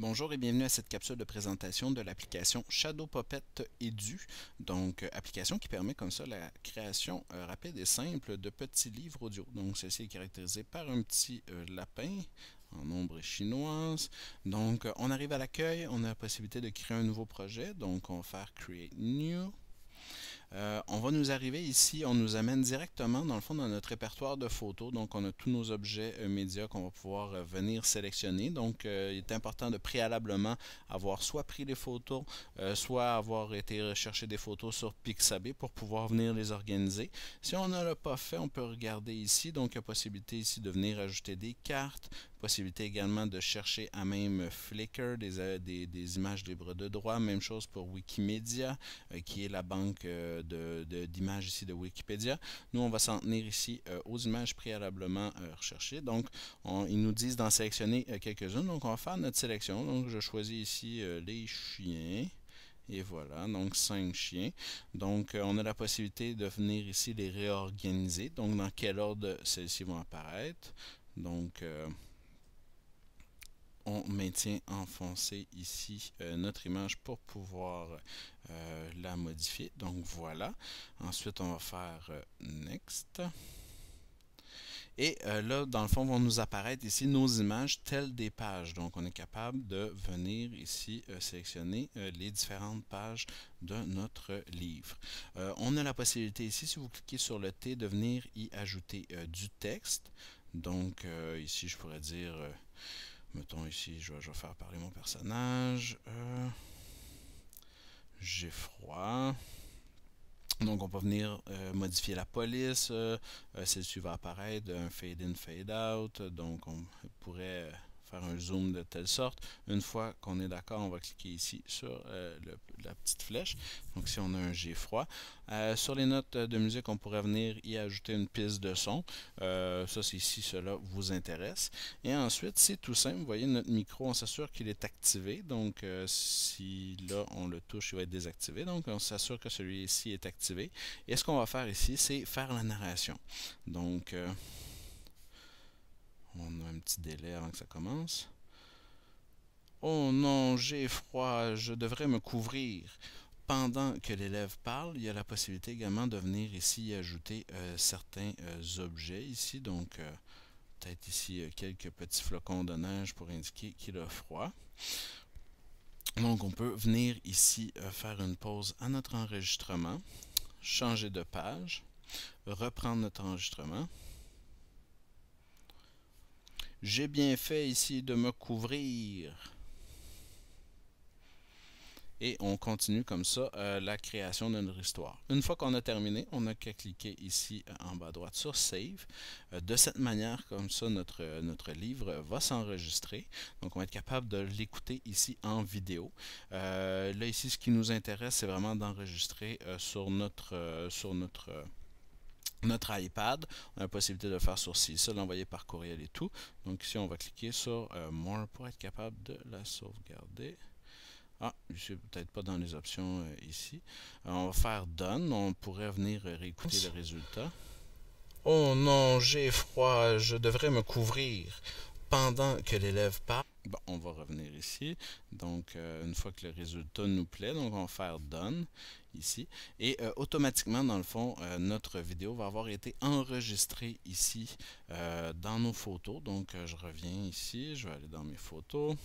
Bonjour et bienvenue à cette capsule de présentation de l'application Shadow Puppet Edu, donc euh, application qui permet comme ça la création euh, rapide et simple de petits livres audio. Donc ceci est caractérisé par un petit euh, lapin en ombre chinoise. Donc on arrive à l'accueil, on a la possibilité de créer un nouveau projet, donc on va faire Create New. Euh, on va nous arriver ici, on nous amène directement dans le fond dans notre répertoire de photos. Donc on a tous nos objets euh, médias qu'on va pouvoir euh, venir sélectionner. Donc il est important de préalablement avoir soit pris les photos, soit avoir été rechercher des photos sur Pixabay pour pouvoir venir les organiser. Si on ne l'a pas fait, on peut regarder ici. Donc il y a possibilité ici de venir ajouter des cartes, Possibilité également de chercher à même Flickr des, euh, des, des images libres de droit. Même chose pour Wikimedia, euh, qui est la banque euh, d'images ici de Wikipédia. Nous, on va s'en tenir ici aux images préalablement recherchées. Donc, ils nous disent d'en sélectionner quelques-unes. Donc, on va faire notre sélection. Donc, je choisis ici les chiens. Et voilà, donc cinq chiens. Donc, on a la possibilité de venir ici les réorganiser. Donc, dans quel ordre celles-ci vont apparaître. Donc, on maintient enfoncé ici euh, notre image pour pouvoir euh, la modifier. Donc voilà. Ensuite, on va faire euh, Next. Et là, dans le fond, vont nous apparaître ici nos images telles des pages. Donc, on est capable de venir ici sélectionner les différentes pages de notre livre. on a la possibilité ici, si vous cliquez sur le T, de venir y ajouter du texte. Donc, ici, je pourrais dire Mettons ici, je vais, faire parler mon personnage. Euh, j'ai froid. Donc, on peut venir euh, modifier la police. Euh, c'est Celle-ci va apparaître, un fade-in, fade-out. Donc, on pourrait faire un zoom de telle sorte. Une fois qu'on est d'accord, on va cliquer ici sur euh, la petite flèche. Donc si on a un G froid. Euh, sur les notes de musique, on pourrait venir y ajouter une piste de son. Euh, ça, c'est si cela vous intéresse. Et ensuite, c'est tout simple. Vous voyez, notre micro, on s'assure qu'il est activé. Donc si là, on le touche, il va être désactivé. Donc on s'assure que celui-ci est activé. Et ce qu'on va faire ici, c'est faire la narration. Donc délai avant que ça commence. Oh non, j'ai froid, je devrais me couvrir. Pendant que l'élève parle, il y a la possibilité également de venir ici ajouter euh, certains euh, objets ici. Donc, euh, peut-être ici quelques petits flocons de neige pour indiquer qu'il a froid. Donc, on peut venir ici faire une pause à notre enregistrement, changer de page, reprendre notre enregistrement. J'ai bien fait ici de me couvrir. Et on continue comme ça euh, la création de notre histoire. Une fois qu'on a terminé, on n'a qu'à cliquer ici euh, en bas à droite sur Save. Euh, de cette manière, comme ça, notre, notre livre va s'enregistrer. Donc, on va être capable de l'écouter ici en vidéo. là, ici, ce qui nous intéresse, c'est vraiment d'enregistrer sur notre... sur notre notre iPad, on a la possibilité de le faire sourcil. ça l'envoyer par courriel et tout. Donc ici, on va cliquer sur euh, More pour être capable de la sauvegarder. Ah, je suis peut-être pas dans les options euh, ici. Euh, on va faire Done. On pourrait venir réécouter le résultat. Oh non, j'ai froid, je devrais me couvrir pendant que l'élève parle. Bon, on va revenir ici. Donc, euh, une fois que le résultat nous plaît, donc on va faire « Done » ici. Et euh, automatiquement, dans le fond, euh, notre vidéo va avoir été enregistrée ici dans nos photos. Donc, je reviens ici. Je vais aller dans mes photos.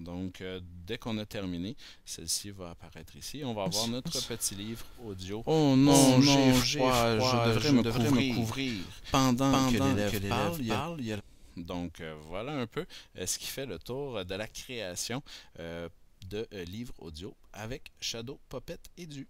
Donc, dès qu'on a terminé, celle-ci va apparaître ici. On va avoir notre petit livre audio. Oh non, oh j'ai je devrais, me, couvrir. Pendant, que l'élève parle, parle, il y a... Donc euh, voilà un peu euh, ce qui fait le tour de la création euh, de livres audio avec Shadow et Du.